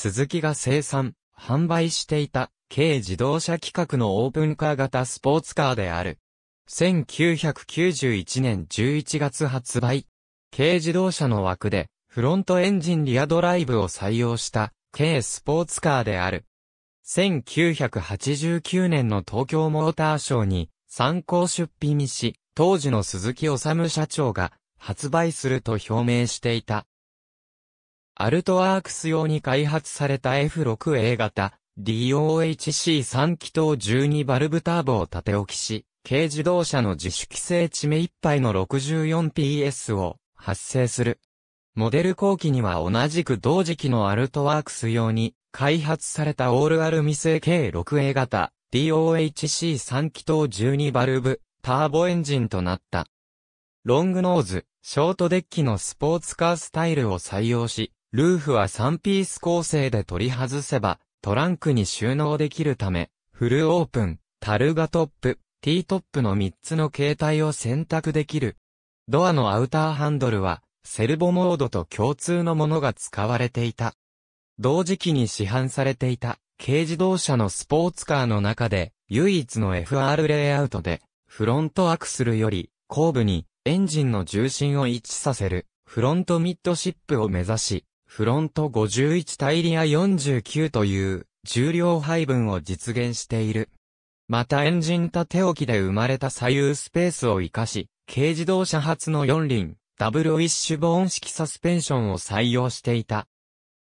鈴木が生産、販売していた、軽自動車規格のオープンカー型スポーツカーである。1991年11月発売。軽自動車の枠で、フロントエンジンリアドライブを採用した、軽スポーツカーである。1989年の東京モーターショーに、参考出品し、当時の鈴木治社長が、発売すると表明していた。アルトワークス用に開発された F6A 型 DOHC3 気筒12バルブターボを縦置きし、軽自動車の自主規制地目いっぱいの 64PS を発生する。モデル後期には同じく同時期のアルトワークス用に開発されたオールアルミ製 k 6A 型 DOHC3 気筒12バルブターボエンジンとなった。ロングノーズ、ショートデッキのスポーツカースタイルを採用し、ルーフは3ピース構成で取り外せば、トランクに収納できるため、フルオープン、タルガトップ、ティートップの3つの形態を選択できる。ドアのアウターハンドルは、セルボモードと共通のものが使われていた。同時期に市販されていた軽自動車のスポーツカーの中で唯一の FR レイアウトでフロントアクスルより後部にエンジンの重心を一致させるフロントミッドシップを目指しフロント51タイリア49という重量配分を実現している。またエンジン立て置きで生まれた左右スペースを活かし、軽自動車発の4輪、ダブルウィッシュボーン式サスペンションを採用していた。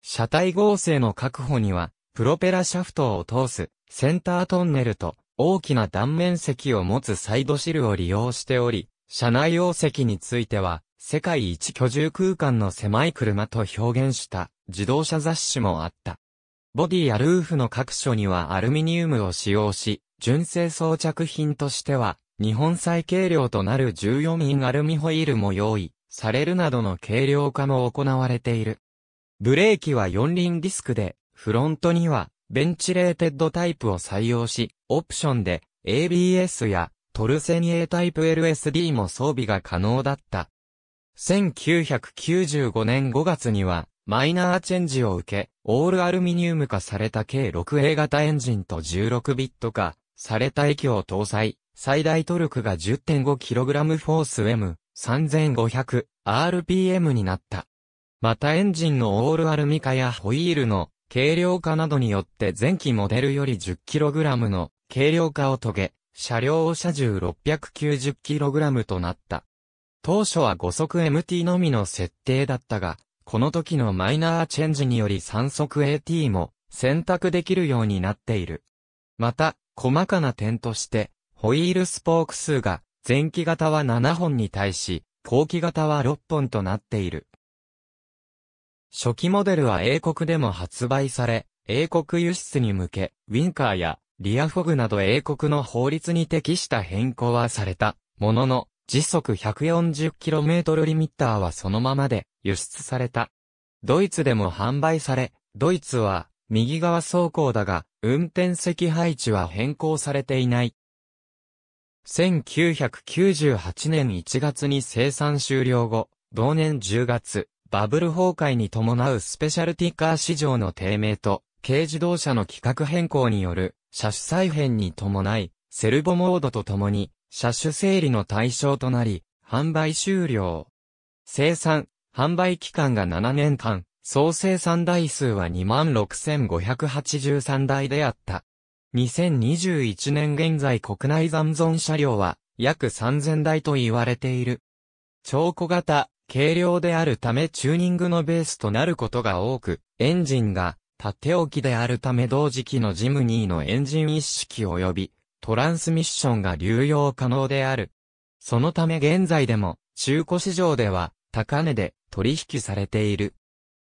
車体合成の確保には、プロペラシャフトを通すセンタートンネルと大きな断面積を持つサイドシルを利用しており、車内容積については世界一居住空間の狭い車と表現した自動車雑誌もあった。ボディやルーフの各所にはアルミニウムを使用し、純正装着品としては、日本最軽量となる14ミンアルミホイールも用意されるなどの軽量化も行われている。ブレーキは4輪ディスクで、フロントにはベンチレーテッドタイプを採用し、オプションで ABS やトルセニエタイプ LSD も装備が可能だった1995年5月には、マイナーチェンジを受け、オールアルミニウム化された計 6A 型エンジンと1 6ビット化された液を搭載、最大トルクが 10.5kg フォース M、3500 RPM になった。またエンジンのオールアルミ化やホイールの軽量化などによって前期モデルより 10kg の軽量化を遂げ、車両を車重 690kg となった。当初は5速 MT のみの設定だったが、この時のマイナーチェンジにより3速 AT も選択できるようになっている。また、細かな点として、ホイールスポーク数が前期型は7本に対し、後期型は6本となっている。初期モデルは英国でも発売され、英国輸出に向け、ウィンカーやリアフォグなど英国の法律に適した変更はされたものの、時速 140km リミッターはそのままで輸出された。ドイツでも販売され、ドイツは右側走行だが、運転席配置は変更されていない。1998年1月に生産終了後、同年10月、バブル崩壊に伴うスペシャルティカー市場の低迷と、軽自動車の規格変更による車種再編に伴い、セルボモードと共に、車種整理の対象となり、販売終了。生産、販売期間が7年間、総生産台数は26,583台であった。2021年現在国内残存車両は約3000台と言われている。超小型、軽量であるためチューニングのベースとなることが多く、エンジンが縦置きであるため同時期のジムニーのエンジン一式及びトランスミッションが流用可能である。そのため現在でも中古市場では高値で取引されている。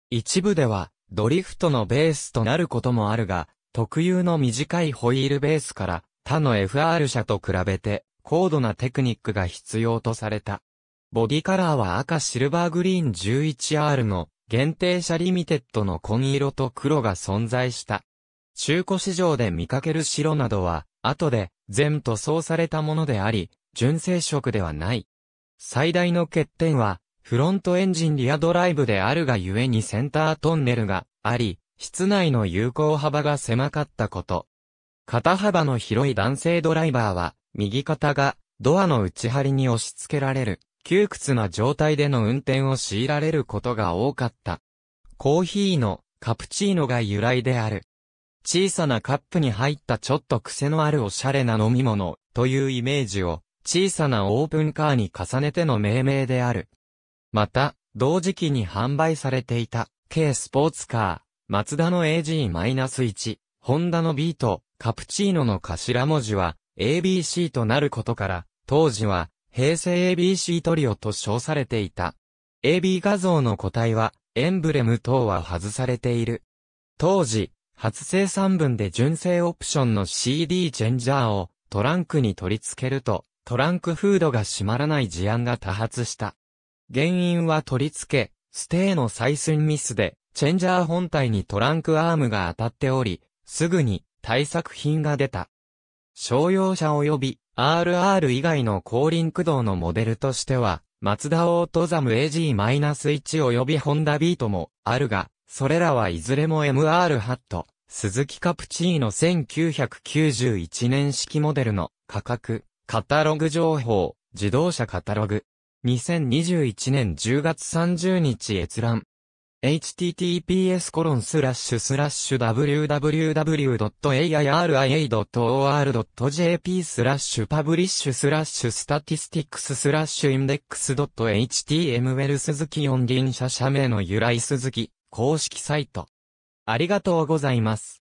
一部ではドリフトのベースとなることもあるが、特有の短いホイールベースから他の FR 車と比べて高度なテクニックが必要とされた。ボディカラーは赤シルバーグリーン 11R の限定車リミテッドの紺色と黒が存在した。中古市場で見かける白などは後で、全塗装されたものであり、純正色ではない。最大の欠点は、フロントエンジンリアドライブであるがゆえにセンタートンネルがあり、室内の有効幅が狭かったこと。肩幅の広い男性ドライバーは、右肩がドアの内張りに押し付けられる、窮屈な状態での運転を強いられることが多かった。コーヒーのカプチーノが由来である。小さなカップに入ったちょっと癖のあるおしゃれな飲み物というイメージを小さなオープンカーに重ねての命名である。また、同時期に販売されていた、軽スポーツカー、マツダの AG-1、ホンダの B と、カプチーノの頭文字は、ABC となることから、当時は、平成 ABC トリオと称されていた。AB 画像の個体は、エンブレム等は外されている。当時、初生産分で純正オプションの CD チェンジャーをトランクに取り付けると、トランクフードが閉まらない事案が多発した。原因は取り付け、ステーの採寸ミスで、チェンジャー本体にトランクアームが当たっており、すぐに対策品が出た。商用車及び RR 以外の後輪駆動のモデルとしては、マツダオートザム AG-1 及びホンダビートもあるが、それらはいずれも MR ハット、鈴木カプチーノ1991年式モデルの価格、カタログ情報、自動車カタログ。2021年10月30日閲覧。https コロンスラッシュスラッシュ www.airia.or.jp スラッシュパブリッシュスラッシュスタティスティックススラッシュインデックス .html 鈴木四輪車社名の由来鈴木公式サイトありがとうございます。